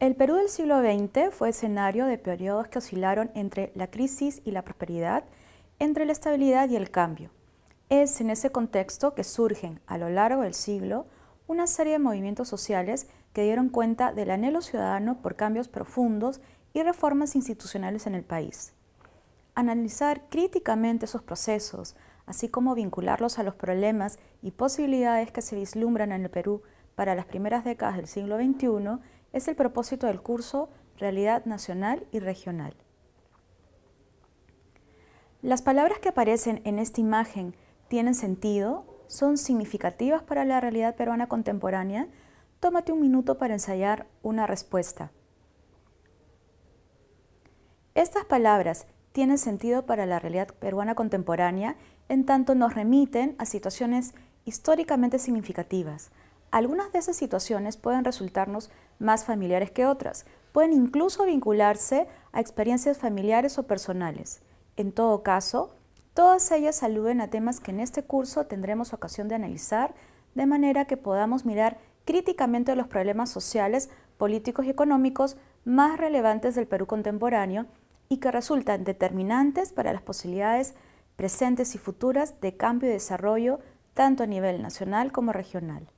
El Perú del siglo XX fue escenario de periodos que oscilaron entre la crisis y la prosperidad, entre la estabilidad y el cambio. Es en ese contexto que surgen, a lo largo del siglo, una serie de movimientos sociales que dieron cuenta del anhelo ciudadano por cambios profundos y reformas institucionales en el país. Analizar críticamente esos procesos, así como vincularlos a los problemas y posibilidades que se vislumbran en el Perú para las primeras décadas del siglo XXI, es el propósito del curso Realidad Nacional y Regional. Las palabras que aparecen en esta imagen tienen sentido, son significativas para la realidad peruana contemporánea. Tómate un minuto para ensayar una respuesta. Estas palabras tienen sentido para la realidad peruana contemporánea en tanto nos remiten a situaciones históricamente significativas, algunas de esas situaciones pueden resultarnos más familiares que otras, pueden incluso vincularse a experiencias familiares o personales. En todo caso, todas ellas aluden a temas que en este curso tendremos ocasión de analizar, de manera que podamos mirar críticamente los problemas sociales, políticos y económicos más relevantes del Perú contemporáneo y que resultan determinantes para las posibilidades presentes y futuras de cambio y desarrollo tanto a nivel nacional como regional.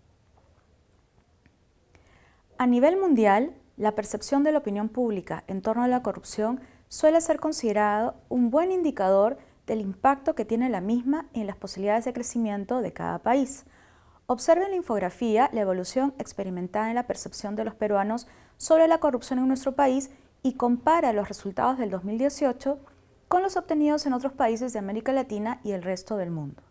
A nivel mundial, la percepción de la opinión pública en torno a la corrupción suele ser considerado un buen indicador del impacto que tiene la misma en las posibilidades de crecimiento de cada país. Observe en la infografía la evolución experimentada en la percepción de los peruanos sobre la corrupción en nuestro país y compara los resultados del 2018 con los obtenidos en otros países de América Latina y el resto del mundo.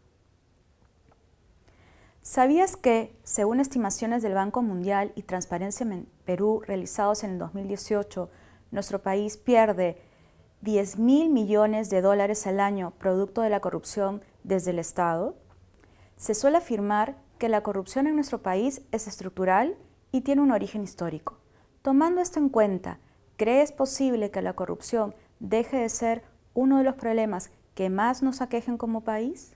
¿Sabías que, según estimaciones del Banco Mundial y Transparencia Perú realizados en el 2018, nuestro país pierde 10 mil millones de dólares al año producto de la corrupción desde el Estado? Se suele afirmar que la corrupción en nuestro país es estructural y tiene un origen histórico. Tomando esto en cuenta, ¿crees posible que la corrupción deje de ser uno de los problemas que más nos aquejen como país?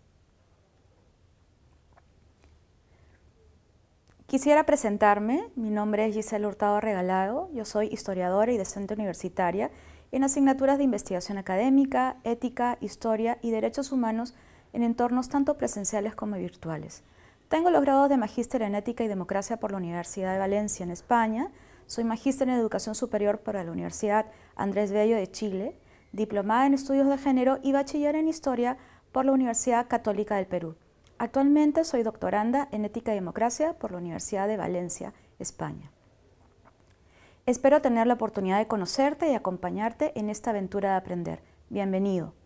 Quisiera presentarme, mi nombre es Gisela Hurtado Regalado, yo soy historiadora y docente universitaria en asignaturas de investigación académica, ética, historia y derechos humanos en entornos tanto presenciales como virtuales. Tengo los grados de magíster en ética y democracia por la Universidad de Valencia en España, soy magíster en educación superior por la Universidad Andrés Bello de Chile, diplomada en estudios de género y bachiller en historia por la Universidad Católica del Perú. Actualmente soy doctoranda en Ética y Democracia por la Universidad de Valencia, España. Espero tener la oportunidad de conocerte y acompañarte en esta aventura de aprender. Bienvenido.